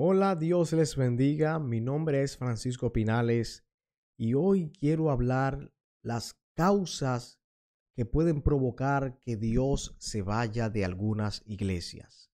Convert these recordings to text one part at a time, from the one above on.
Hola, Dios les bendiga. Mi nombre es Francisco Pinales y hoy quiero hablar las causas que pueden provocar que Dios se vaya de algunas iglesias.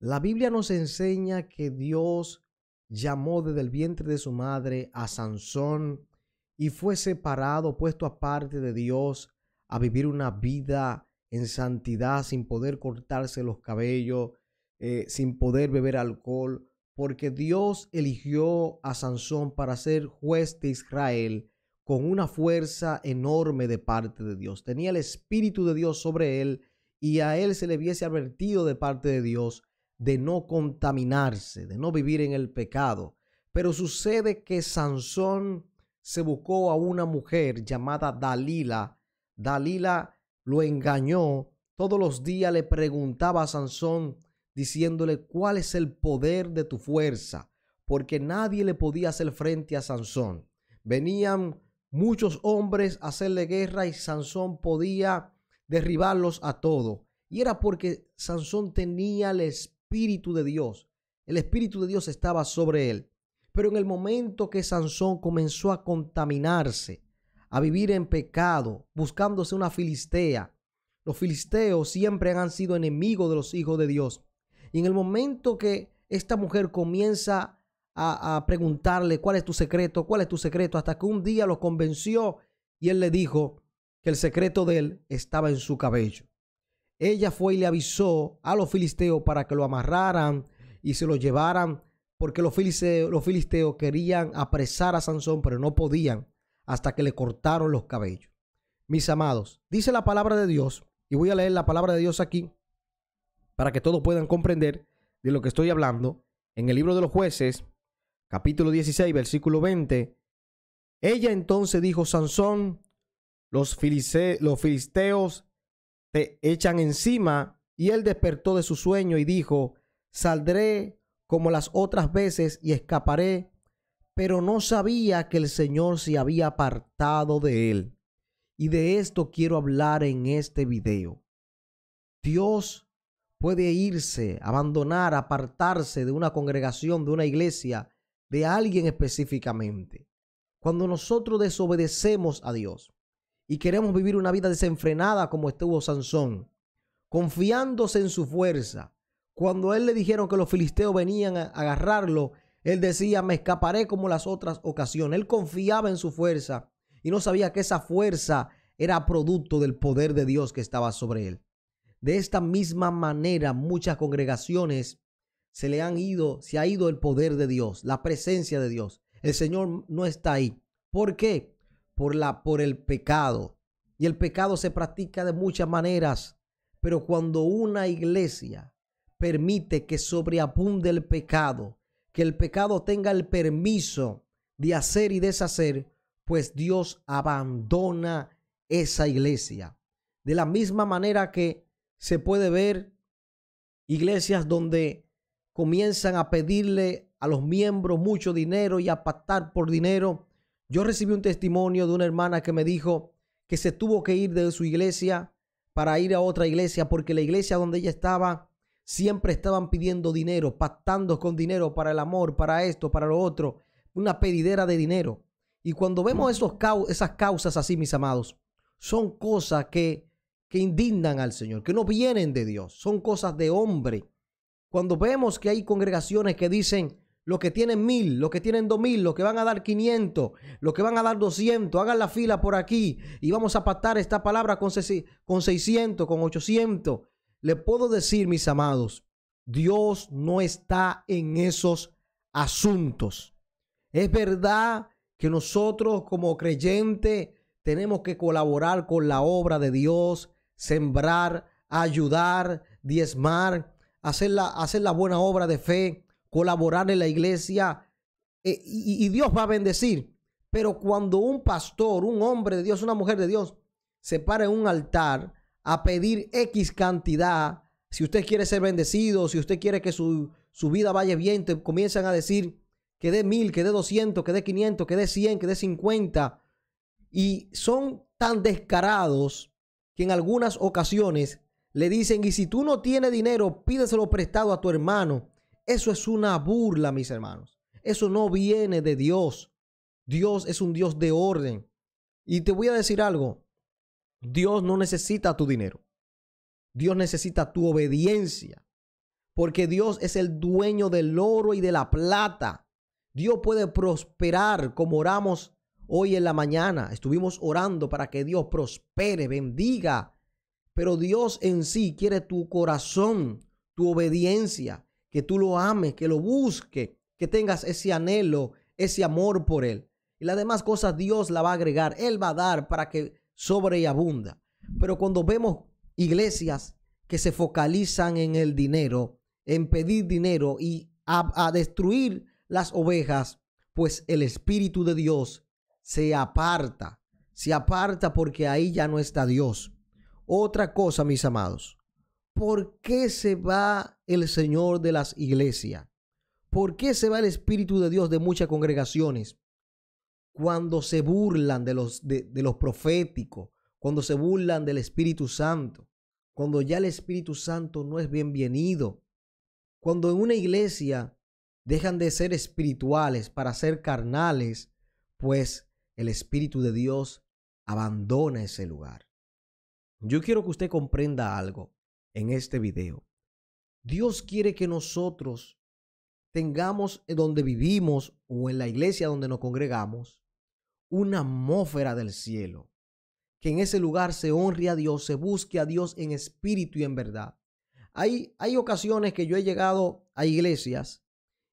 La Biblia nos enseña que Dios llamó desde el vientre de su madre a Sansón y fue separado, puesto aparte de Dios, a vivir una vida en santidad sin poder cortarse los cabellos, eh, sin poder beber alcohol, porque Dios eligió a Sansón para ser juez de Israel con una fuerza enorme de parte de Dios. Tenía el Espíritu de Dios sobre él y a él se le viese advertido de parte de Dios de no contaminarse, de no vivir en el pecado. Pero sucede que Sansón se buscó a una mujer llamada Dalila. Dalila lo engañó. Todos los días le preguntaba a Sansón diciéndole cuál es el poder de tu fuerza, porque nadie le podía hacer frente a Sansón. Venían muchos hombres a hacerle guerra y Sansón podía derribarlos a todos. Y era porque Sansón tenía el Espíritu de Dios. El Espíritu de Dios estaba sobre él. Pero en el momento que Sansón comenzó a contaminarse, a vivir en pecado, buscándose una filistea, los filisteos siempre han sido enemigos de los hijos de Dios. Y en el momento que esta mujer comienza a, preguntarle cuál es tu secreto, cuál es tu secreto, hasta que un día lo convenció y él le dijo que el secreto de él estaba en su cabello. Ella fue y le avisó a los filisteos para que lo amarraran y se lo llevaran, porque los filisteos querían apresar a Sansón, pero no podían hasta que le cortaron los cabellos. Mis amados, dice la palabra de Dios, y voy a leer la palabra de Dios aquí para que todos puedan comprender de lo que estoy hablando. En el libro de los jueces, capítulo 16, versículo 20, ella entonces dijo, Sansón, los, los filisteos te echan encima, y él despertó de su sueño y dijo, saldré como las otras veces y escaparé, pero no sabía que el Señor se había apartado de él. Y de esto quiero hablar en este video. Dios puede irse, abandonar, apartarse de una congregación, de una iglesia, de alguien específicamente. Cuando nosotros desobedecemos a Dios y queremos vivir una vida desenfrenada como estuvo Sansón, confiándose en su fuerza, cuando él le dijeron que los filisteos venían a agarrarlo, él decía, me escaparé como las otras ocasiones. Él confiaba en su fuerza y no sabía que esa fuerza era producto del poder de Dios que estaba sobre él. De esta misma manera, muchas congregaciones se le han ido, se ha ido el poder de Dios, la presencia de Dios. El Señor no está ahí. ¿Por qué? Por la por el pecado. Y el pecado se practica de muchas maneras, pero cuando una iglesia permite que sobreabunde el pecado, que el pecado tenga el permiso de hacer y deshacer, pues Dios abandona esa iglesia. De la misma manera que se puede ver iglesias donde comienzan a pedirle a los miembros mucho dinero y a pactar por dinero. Yo recibí un testimonio de una hermana que me dijo que se tuvo que ir de su iglesia para ir a otra iglesia porque la iglesia donde ella estaba siempre estaban pidiendo dinero, pactando con dinero para el amor, para esto, para lo otro, una pedidera de dinero. Y cuando vemos esas causas así, mis amados, son cosas que indignan al Señor, que no vienen de Dios, son cosas de hombre. Cuando vemos que hay congregaciones que dicen, los que tienen mil, los que tienen dos mil, los que van a dar quinientos. los que van a dar doscientos. hagan la fila por aquí y vamos a pactar esta palabra con, seiscientos. con ochocientos. Le puedo decir, mis amados, Dios no está en esos asuntos. Es verdad que nosotros como creyentes tenemos que colaborar con la obra de Dios, sembrar, ayudar, diezmar, hacer la, hacer la buena obra de fe, colaborar en la iglesia eh, y, Dios va a bendecir. Pero cuando un pastor, un hombre de Dios, una mujer de Dios, se para en un altar a pedir X cantidad, si usted quiere ser bendecido, si usted quiere que su, su vida vaya bien, te comienzan a decir que dé mil, que dé doscientos que dé 500, que dé 100, que dé 50. Y son tan descarados que en algunas ocasiones le dicen, y si tú no tienes dinero, pídeselo prestado a tu hermano. Eso es una burla, mis hermanos. Eso no viene de Dios. Dios es un Dios de orden. Y te voy a decir algo. Dios no necesita tu dinero. Dios necesita tu obediencia. Porque Dios es el dueño del oro y de la plata. Dios puede prosperar como oramos Hoy en la mañana estuvimos orando para que Dios prospere, bendiga. Pero Dios en sí quiere tu corazón, tu obediencia, que tú lo ames, que lo busques, que tengas ese anhelo, ese amor por Él. Y las demás cosas Dios la va a agregar, Él va a dar para que sobre y abunda. Pero cuando vemos iglesias que se focalizan en el dinero, en pedir dinero y a destruir las ovejas, pues el Espíritu de Dios se aparta, se aparta porque ahí ya no está Dios. Otra cosa, mis amados, ¿por qué se va el Señor de las iglesias? ¿Por qué se va el Espíritu de Dios de muchas congregaciones? Cuando se burlan de los, de, los proféticos, cuando se burlan del Espíritu Santo, cuando ya el Espíritu Santo no es bienvenido, cuando en una iglesia dejan de ser espirituales para ser carnales, pues el Espíritu de Dios abandona ese lugar. Yo quiero que usted comprenda algo en este video. Dios quiere que nosotros tengamos donde vivimos o en la iglesia donde nos congregamos una atmósfera del cielo. Que en ese lugar se honre a Dios, se busque a Dios en espíritu y en verdad. Hay, hay ocasiones que yo he llegado a iglesias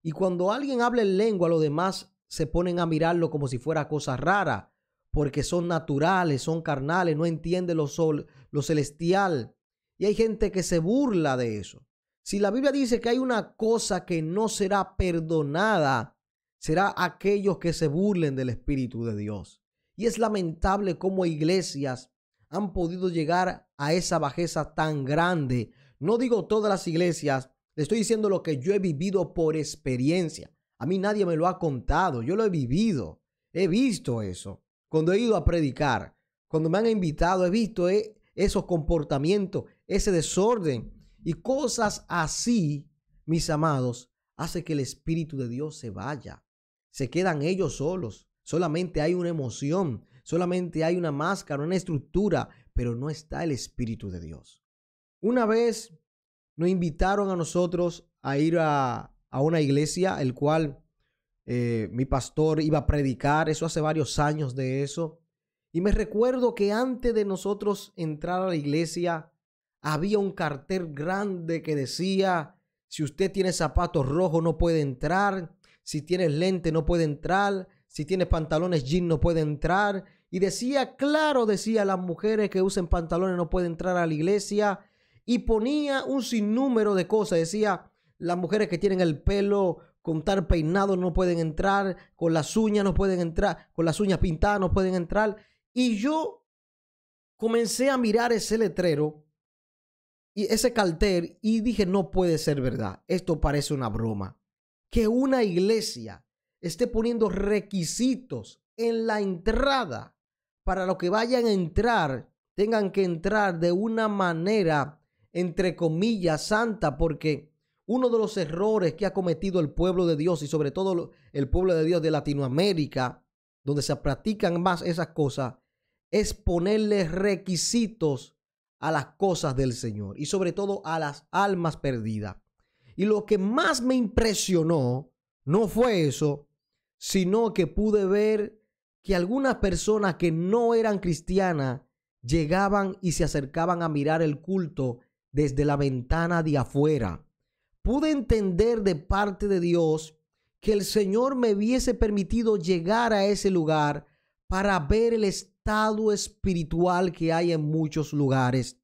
y cuando alguien habla en lengua, los demás se ponen a mirarlo como si fuera cosa rara, porque son naturales, son carnales, no entienden lo, sol, lo celestial. Y hay gente que se burla de eso. Si la Biblia dice que hay una cosa que no será perdonada, será aquellos que se burlen del Espíritu de Dios. Y es lamentable cómo iglesias han podido llegar a esa bajeza tan grande. No digo todas las iglesias, le estoy diciendo lo que yo he vivido por experiencia. A mí nadie me lo ha contado, yo lo he vivido, he visto eso. Cuando he ido a predicar, cuando me han invitado, he visto eh, esos comportamientos, ese desorden y cosas así, mis amados, hace que el Espíritu de Dios se vaya. Se quedan ellos solos. Solamente hay una emoción, solamente hay una máscara, una estructura, pero no está el Espíritu de Dios. Una vez nos invitaron a nosotros a ir a, a una iglesia, el cual eh, mi pastor iba a predicar, eso hace varios años de eso. Y me recuerdo que antes de nosotros entrar a la iglesia, había un cartel grande que decía, si usted tiene zapatos rojos no puede entrar, si tiene lente no puede entrar, si tiene pantalones jeans, no puede entrar. Y decía, claro, decía, las mujeres que usen pantalones no pueden entrar a la iglesia. Y ponía un sinnúmero de cosas, decía, las mujeres que tienen el pelo con tal peinado no pueden entrar, con las uñas no pueden entrar, con las uñas pintadas no pueden entrar. Y yo comencé a mirar ese letrero y ese cartel y dije, no puede ser verdad, esto parece una broma. Que una iglesia esté poniendo requisitos en la entrada para los que vayan a entrar, tengan que entrar de una manera, entre comillas, santa, porque uno de los errores que ha cometido el pueblo de Dios y sobre todo el pueblo de Dios de Latinoamérica, donde se practican más esas cosas, es ponerle requisitos a las cosas del Señor y sobre todo a las almas perdidas. Y lo que más me impresionó no fue eso, sino que pude ver que algunas personas que no eran cristianas llegaban y se acercaban a mirar el culto desde la ventana de afuera pude entender de parte de Dios que el Señor me hubiese permitido llegar a ese lugar para ver el estado espiritual que hay en muchos lugares.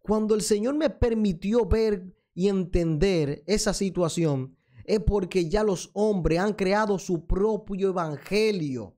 Cuando el Señor me permitió ver y entender esa situación, es porque ya los hombres han creado su propio evangelio,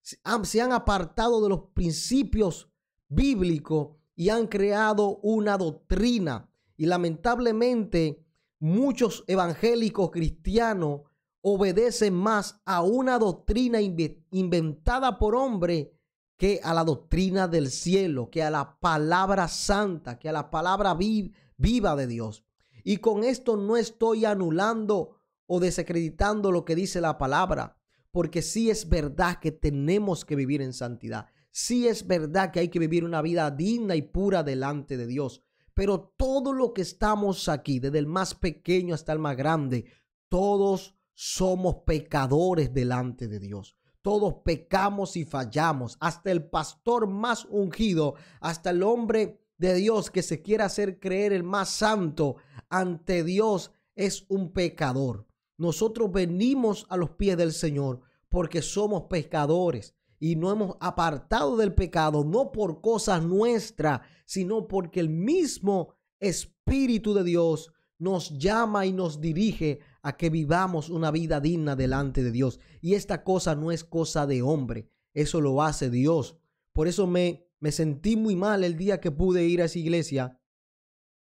se han apartado de los principios bíblicos y han creado una doctrina. Y lamentablemente muchos evangélicos cristianos obedecen más a una doctrina inventada por hombre que a la doctrina del cielo, que a la palabra santa, que a la palabra viva de Dios. Y con esto no estoy anulando o desacreditando lo que dice la palabra, porque sí es verdad que tenemos que vivir en santidad. Sí es verdad que hay que vivir una vida digna y pura delante de Dios. Pero todo lo que estamos aquí, desde el más pequeño hasta el más grande, todos somos pecadores delante de Dios. Todos pecamos y fallamos, hasta el pastor más ungido, hasta el hombre de Dios que se quiera hacer creer el más santo ante Dios es un pecador. Nosotros venimos a los pies del Señor porque somos pecadores y no hemos apartado del pecado, no por cosas nuestras, sino porque el mismo Espíritu de Dios nos llama y nos dirige a que vivamos una vida digna delante de Dios. Y esta cosa no es cosa de hombre, eso lo hace Dios. Por eso me, me sentí muy mal el día que pude ir a esa iglesia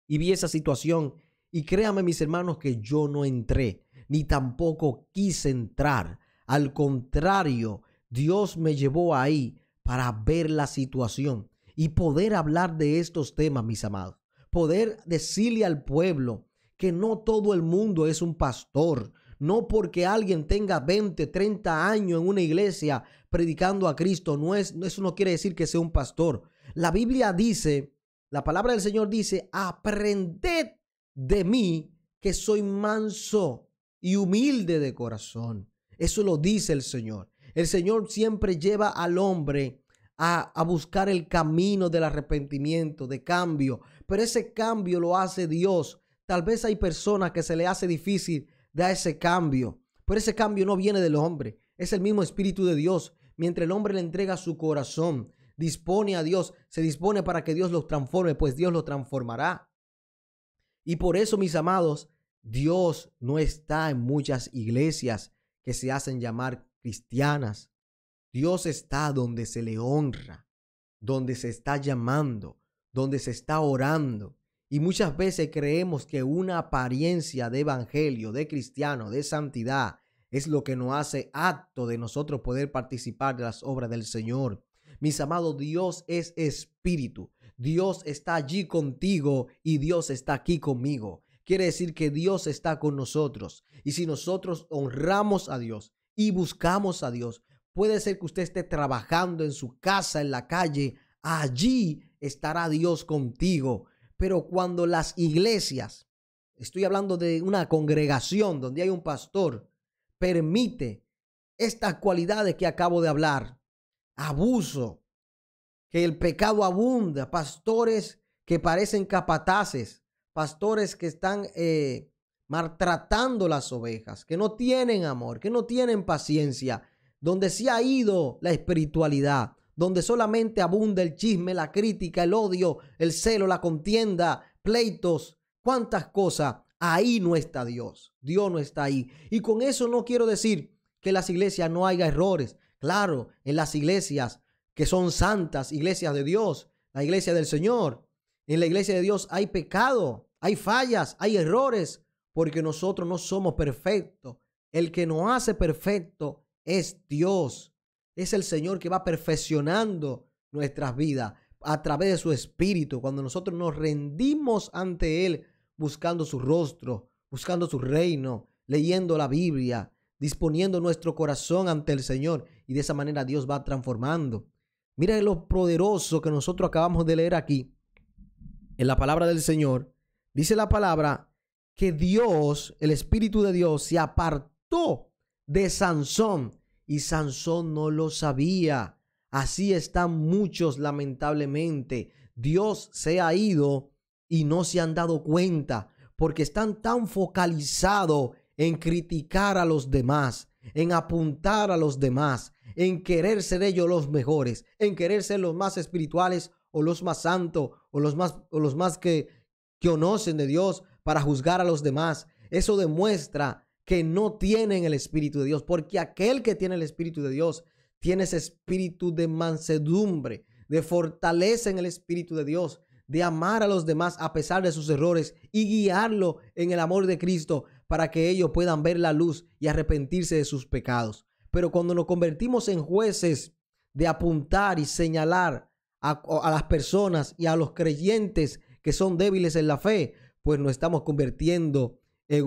y vi esa situación. Y créame mis hermanos que yo no entré, ni tampoco quise entrar. Al contrario, Dios me llevó ahí para ver la situación y poder hablar de estos temas, mis amados. Poder decirle al pueblo que no todo el mundo es un pastor. No porque alguien tenga 20, 30 años en una iglesia predicando a Cristo, no es, eso no quiere decir que sea un pastor. La Biblia dice, la palabra del Señor dice, aprended de mí que soy manso y humilde de corazón. Eso lo dice el Señor. El Señor siempre lleva al hombre a, buscar el camino del arrepentimiento, de cambio, pero ese cambio lo hace Dios. Tal vez hay personas que se le hace difícil dar ese cambio, pero ese cambio no viene del hombre, es el mismo Espíritu de Dios. Mientras el hombre le entrega su corazón, dispone a Dios, se dispone para que Dios los transforme, pues Dios los transformará. Y por eso, mis amados, Dios no está en muchas iglesias que se hacen llamar cristianas, Dios está donde se le honra, donde se está llamando, donde se está orando. Y muchas veces creemos que una apariencia de evangelio, de cristiano, de santidad, es lo que nos hace acto de nosotros poder participar de las obras del Señor. Mis amados, Dios es espíritu. Dios está allí contigo y Dios está aquí conmigo. Quiere decir que Dios está con nosotros. Y si nosotros honramos a Dios, y buscamos a Dios. Puede ser que usted esté trabajando en su casa, en la calle, allí estará Dios contigo. Pero cuando las iglesias, estoy hablando de una congregación donde hay un pastor, permite estas cualidades que acabo de hablar, abuso, que el pecado abunda, pastores que parecen capataces, pastores que están eh, maltratando las ovejas, que no tienen amor, que no tienen paciencia, donde se ha ido la espiritualidad, donde solamente abunda el chisme, la crítica, el odio, el celo, la contienda, pleitos, cuántas cosas. Ahí no está Dios. Dios no está ahí. Y con eso no quiero decir que en las iglesias no haya errores. Claro, en las iglesias que son santas, iglesias de Dios, la iglesia del Señor, en la iglesia de Dios hay pecado, hay fallas, hay errores, porque nosotros no somos perfectos. El que nos hace perfecto es Dios. Es el Señor que va perfeccionando nuestras vidas a través de su espíritu. Cuando nosotros nos rendimos ante Él buscando su rostro, buscando su reino, leyendo la Biblia, disponiendo nuestro corazón ante el Señor. Y de esa manera Dios va transformando. Mira lo poderoso que nosotros acabamos de leer aquí en la palabra del Señor. Dice la palabra que Dios, el Espíritu de Dios, se apartó de Sansón y Sansón no lo sabía. Así están muchos, lamentablemente. Dios se ha ido y no se han dado cuenta porque están tan focalizados en criticar a los demás, en apuntar a los demás, en querer ser ellos los mejores, en querer ser los más espirituales o los más santos o los más, o los más que, que conocen de Dios, para juzgar a los demás. Eso demuestra que no tienen el Espíritu de Dios, porque aquel que tiene el Espíritu de Dios tiene ese espíritu de mansedumbre, de fortaleza en el Espíritu de Dios, de amar a los demás a pesar de sus errores y guiarlo en el amor de Cristo para que ellos puedan ver la luz y arrepentirse de sus pecados. Pero cuando nos convertimos en jueces de apuntar y señalar a, a las personas y a los creyentes que son débiles en la fe, pues nos estamos convirtiendo en,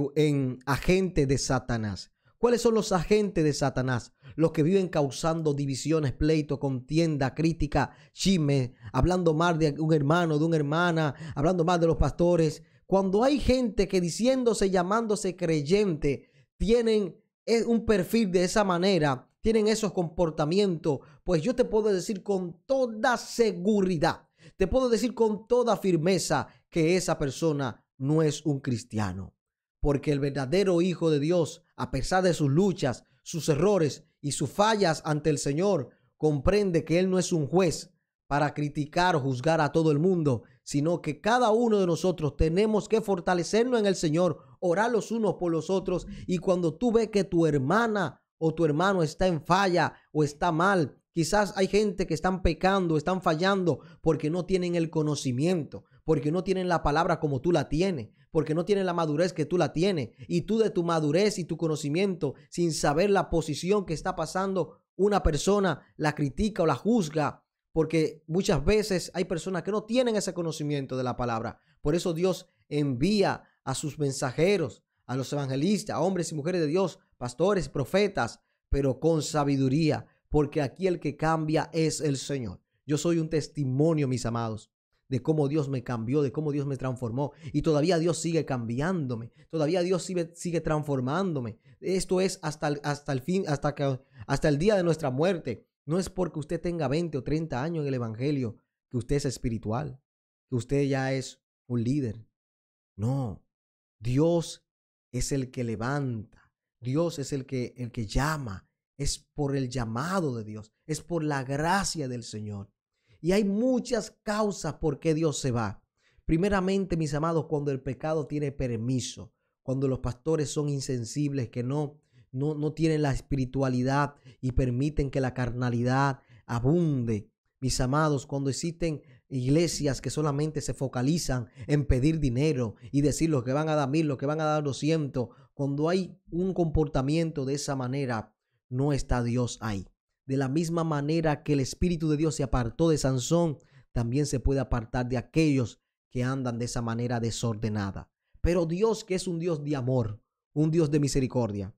agente agentes de Satanás. ¿Cuáles son los agentes de Satanás? Los que viven causando divisiones, pleito, contienda, crítica, chisme, hablando mal de un hermano, de una hermana, hablando mal de los pastores. Cuando hay gente que diciéndose, llamándose creyente, tienen eh, un perfil de esa manera, tienen esos comportamientos, pues yo te puedo decir con toda seguridad, te puedo decir con toda firmeza que esa persona no es un cristiano. Porque el verdadero Hijo de Dios, a pesar de sus luchas, sus errores y sus fallas ante el Señor, comprende que Él no es un juez para criticar o juzgar a todo el mundo, sino que cada uno de nosotros tenemos que fortalecernos en el Señor, orar los unos por los otros, y cuando tú ves que tu hermana o tu hermano está en falla o está mal, Quizás hay gente que están pecando, están fallando porque no tienen el conocimiento porque no tienen la palabra como tú la tienes, porque no tienen la madurez que tú la tienes. Y tú de tu madurez y tu conocimiento, sin saber la posición que está pasando una persona, la critica o la juzga, porque muchas veces hay personas que no tienen ese conocimiento de la palabra. Por eso Dios envía a sus mensajeros, a los evangelistas, a hombres y mujeres de Dios, pastores, profetas, pero con sabiduría, porque aquí el que cambia es el Señor. Yo soy un testimonio, mis amados, de cómo Dios me cambió, de cómo Dios me transformó. Y todavía Dios sigue cambiándome, todavía Dios sigue, transformándome. Esto es hasta el, hasta el fin, hasta, que, hasta el día de nuestra muerte. No es porque usted tenga 20 o 30 años en el Evangelio que usted es espiritual, que usted ya es un líder. No, Dios es el que levanta, Dios es el que, el que llama, es por el llamado de Dios, es por la gracia del Señor. Y hay muchas causas por qué Dios se va. Primeramente, mis amados, cuando el pecado tiene permiso, cuando los pastores son insensibles, que no, no, no tienen la espiritualidad y permiten que la carnalidad abunde. Mis amados, cuando existen iglesias que solamente se focalizan en pedir dinero y decir los que van a dar mil, los que van a dar doscientos, cuando hay un comportamiento de esa manera, no está Dios ahí. De la misma manera que el Espíritu de Dios se apartó de Sansón, también se puede apartar de aquellos que andan de esa manera desordenada. Pero Dios, que es un Dios de amor, un Dios de misericordia,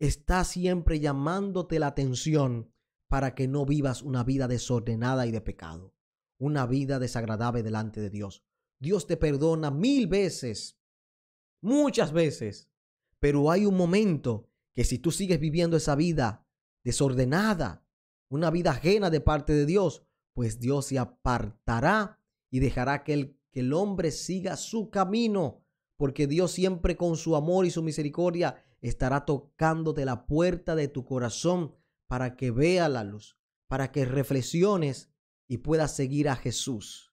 está siempre llamándote la atención para que no vivas una vida desordenada y de pecado, una vida desagradable delante de Dios. Dios te perdona mil veces, muchas veces, pero hay un momento que si tú sigues viviendo esa vida desordenada, una vida ajena de parte de Dios, pues Dios se apartará y dejará que el, que el hombre siga su camino, porque Dios siempre con su amor y su misericordia estará tocándote la puerta de tu corazón para que vea la luz, para que reflexiones y puedas seguir a Jesús.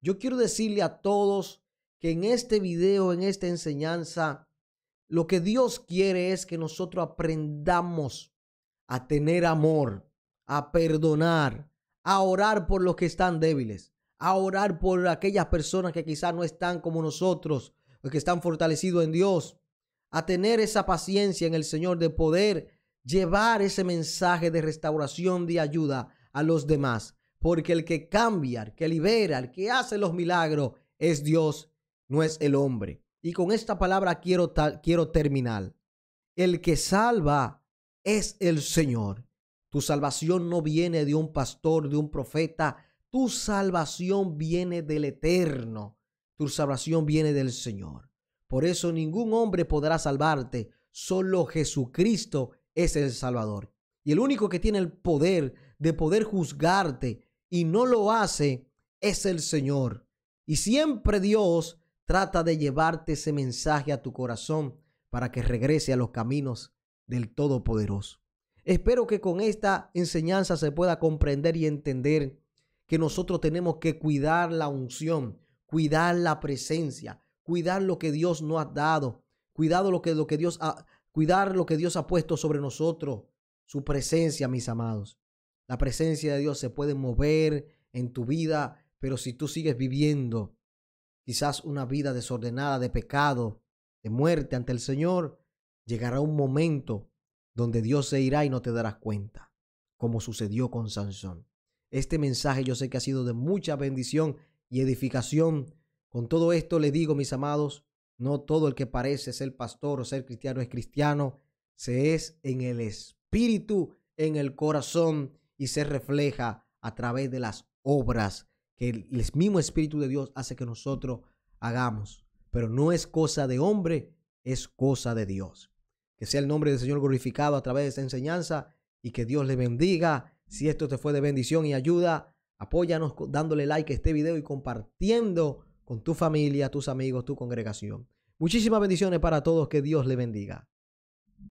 Yo quiero decirle a todos que en este video, en esta enseñanza, lo que Dios quiere es que nosotros aprendamos a tener amor, a perdonar, a orar por los que están débiles, a orar por aquellas personas que quizás no están como nosotros, que están fortalecidos en Dios, a tener esa paciencia en el Señor de poder llevar ese mensaje de restauración, de ayuda a los demás. Porque el que cambia, el que libera, el que hace los milagros es Dios, no es el hombre. Y con esta palabra quiero, quiero terminar. El que salva es el Señor. Tu salvación no viene de un pastor, de un profeta. Tu salvación viene del eterno. Tu salvación viene del Señor. Por eso ningún hombre podrá salvarte. Solo Jesucristo es el Salvador. Y el único que tiene el poder de poder juzgarte y no lo hace es el Señor. Y siempre Dios trata de llevarte ese mensaje a tu corazón para que regrese a los caminos del Todopoderoso. Espero que con esta enseñanza se pueda comprender y entender que nosotros tenemos que cuidar la unción, cuidar la presencia, cuidar lo que Dios nos ha dado, cuidar lo que, lo que Dios ha, cuidar lo que Dios ha puesto sobre nosotros, su presencia, mis amados. La presencia de Dios se puede mover en tu vida, pero si tú sigues viviendo quizás una vida desordenada de pecado, de muerte ante el Señor, llegará un momento donde Dios se irá y no te darás cuenta, como sucedió con Sansón. Este mensaje yo sé que ha sido de mucha bendición y edificación. Con todo esto le digo, mis amados, no todo el que parece ser pastor o ser cristiano es cristiano, se es en el espíritu, en el corazón y se refleja a través de las obras que el mismo espíritu de Dios hace que nosotros hagamos. Pero no es cosa de hombre, es cosa de Dios. Que sea el nombre del Señor glorificado a través de esta enseñanza y que Dios le bendiga. Si esto te fue de bendición y ayuda, apóyanos dándole like a este video y compartiendo con tu familia, tus amigos, tu congregación. Muchísimas bendiciones para todos. Que Dios le bendiga.